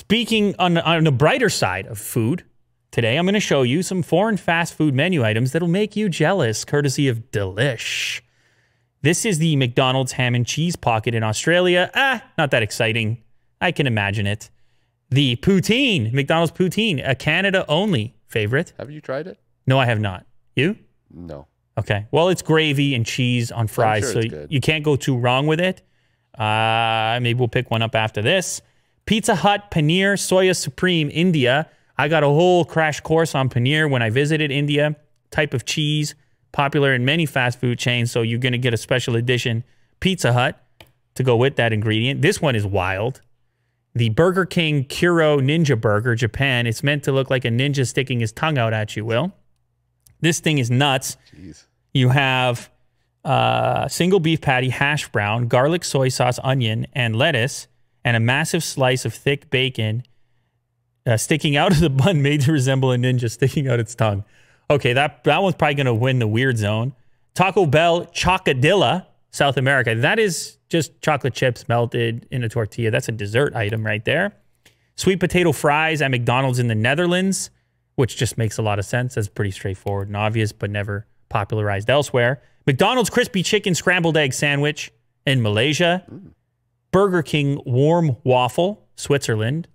Speaking on, on the brighter side of food, today I'm going to show you some foreign fast food menu items that'll make you jealous, courtesy of Delish. This is the McDonald's ham and cheese pocket in Australia. Ah, not that exciting. I can imagine it. The poutine, McDonald's poutine, a Canada only favorite. Have you tried it? No, I have not. You? No. Okay. Well, it's gravy and cheese on fries, sure so you can't go too wrong with it. Uh, maybe we'll pick one up after this. Pizza Hut, paneer, soya supreme, India. I got a whole crash course on paneer when I visited India. Type of cheese popular in many fast food chains, so you're going to get a special edition Pizza Hut to go with that ingredient. This one is wild. The Burger King Kuro Ninja Burger, Japan. It's meant to look like a ninja sticking his tongue out at you, Will. This thing is nuts. Jeez. You have uh, single beef patty, hash brown, garlic, soy sauce, onion, and lettuce and a massive slice of thick bacon uh, sticking out of the bun made to resemble a ninja sticking out its tongue. Okay, that, that one's probably going to win the weird zone. Taco Bell Chocadilla, South America. That is just chocolate chips melted in a tortilla. That's a dessert item right there. Sweet potato fries at McDonald's in the Netherlands, which just makes a lot of sense. That's pretty straightforward and obvious, but never popularized elsewhere. McDonald's crispy chicken scrambled egg sandwich in Malaysia. Mm. Burger King warm waffle, Switzerland.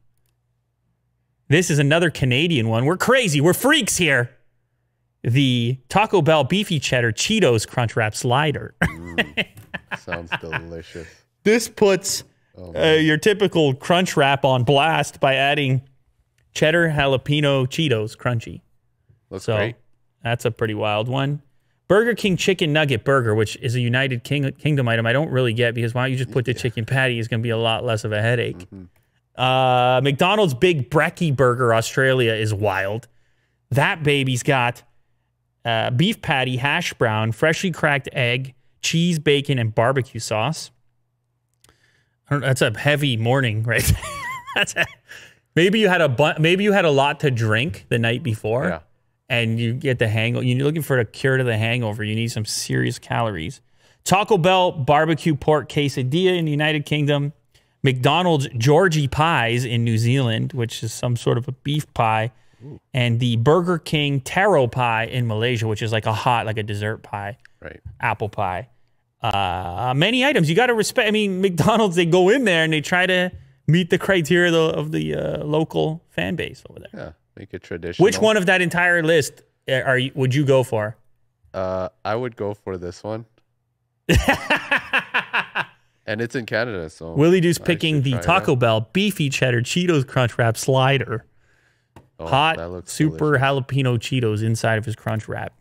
This is another Canadian one. We're crazy. We're freaks here. The Taco Bell beefy cheddar Cheetos crunch wrap slider. mm, sounds delicious. This puts oh, uh, your typical crunch wrap on blast by adding cheddar jalapeno Cheetos crunchy. so, great. That's a pretty wild one. Burger King chicken nugget burger, which is a United King Kingdom item, I don't really get because why don't you just put the chicken patty? Is going to be a lot less of a headache. Mm -hmm. uh, McDonald's Big Brekkie Burger Australia is wild. That baby's got uh, beef patty, hash brown, freshly cracked egg, cheese, bacon, and barbecue sauce. that's a heavy morning, right? that's a, maybe you had a maybe you had a lot to drink the night before. Yeah and you get the hangover, you're looking for a cure to the hangover, you need some serious calories. Taco Bell barbecue pork quesadilla in the United Kingdom, McDonald's Georgie pies in New Zealand, which is some sort of a beef pie, and the Burger King taro pie in Malaysia, which is like a hot, like a dessert pie, right? Apple pie. Uh, many items you got to respect. I mean, McDonald's they go in there and they try to meet the criteria of the, of the uh, local fan base over there. Yeah. Make it traditional. Which one of that entire list eh, are you, would you go for? Uh, I would go for this one. and it's in Canada, so Willie Doo's picking the Taco that. Bell beefy cheddar Cheetos crunch wrap slider. Oh, Hot super delicious. jalapeno Cheetos inside of his crunch wrap.